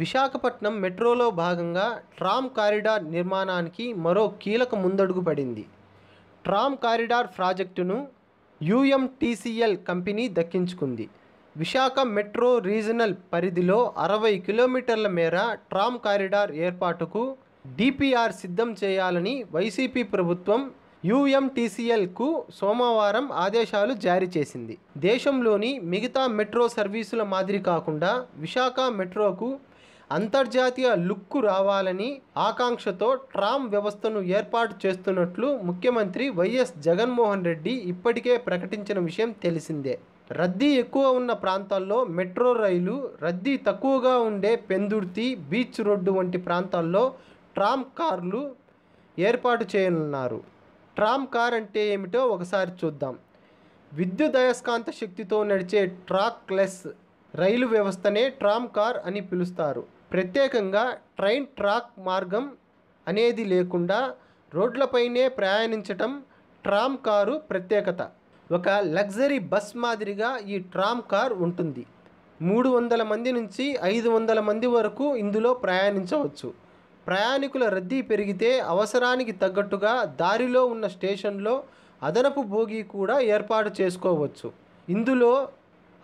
విశాఖపట్నం మెట్రోలో భాగంగా tram corridor నిర్మాణానికి మరో కీలక ముందడుగు పడింది ట్రామ్ కారిడార్ ప్రాజెక్టును యుఎంటీసీఎల్ కంపెనీ దక్కించుకుంది విశాఖ మెట్రో రీజనల్ పరిధిలో అరవై కిలోమీటర్ల మేర ట్రామ్ కారిడార్ ఏర్పాటుకు డిపిఆర్ సిద్ధం చేయాలని వైసీపీ ప్రభుత్వం యుఎంటీసీఎల్కు సోమవారం ఆదేశాలు జారీ చేసింది దేశంలోని మిగతా మెట్రో సర్వీసుల మాదిరి కాకుండా విశాఖ మెట్రోకు అంతర్జాతీయ లుక్కు రావాలని ఆకాంక్షతో ట్రామ్ వ్యవస్థను ఏర్పాటు చేస్తున్నట్లు ముఖ్యమంత్రి వైఎస్ జగన్మోహన్ రెడ్డి ఇప్పటికే ప్రకటించిన విషయం తెలిసిందే రద్దీ ఎక్కువ ఉన్న ప్రాంతాల్లో మెట్రో రైలు రద్దీ తక్కువగా ఉండే పెందుర్తి బీచ్ రోడ్డు వంటి ప్రాంతాల్లో ట్రామ్ కార్లు ఏర్పాటు చేయనున్నారు ట్రామ్ కార్ అంటే ఏమిటో ఒకసారి చూద్దాం విద్యుత్ అయస్కాంత శక్తితో నడిచే ట్రాక్లెస్ రైలు వ్యవస్థనే ట్రామ్ కార్ అని పిలుస్తారు ప్రత్యేకంగా ట్రైన్ ట్రాక్ మార్గం అనేది లేకుండా రోడ్లపైనే ప్రయాణించటం ట్రామ్ కారు ప్రత్యేకత ఒక లగ్జరీ బస్ మాదిరిగా ఈ ట్రామ్ కార్ ఉంటుంది మూడు వందల మంది నుంచి ఐదు వందల మంది వరకు ఇందులో ప్రయాణించవచ్చు ప్రయాణికుల రద్దీ పెరిగితే అవసరానికి తగ్గట్టుగా దారిలో ఉన్న స్టేషన్లో అదనపు భోగి కూడా ఏర్పాటు చేసుకోవచ్చు ఇందులో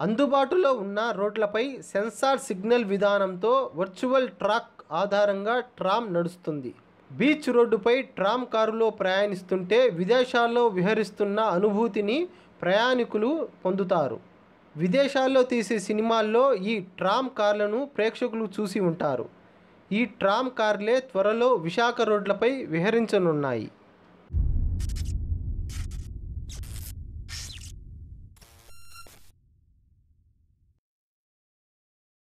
అందుబాటులో ఉన్న రోడ్లపై సెన్సార్ సిగ్నల్ విధానంతో వర్చువల్ ట్రాక్ ఆధారంగా ట్రామ్ నడుస్తుంది బీచ్ రోడ్డుపై ట్రామ్ కారులో ప్రయాణిస్తుంటే విదేశాల్లో విహరిస్తున్న అనుభూతిని ప్రయాణికులు పొందుతారు విదేశాల్లో తీసే సినిమాల్లో ఈ ట్రామ్ కార్లను ప్రేక్షకులు చూసి ఉంటారు ఈ ట్రామ్ కార్లే త్వరలో విశాఖ రోడ్లపై విహరించనున్నాయి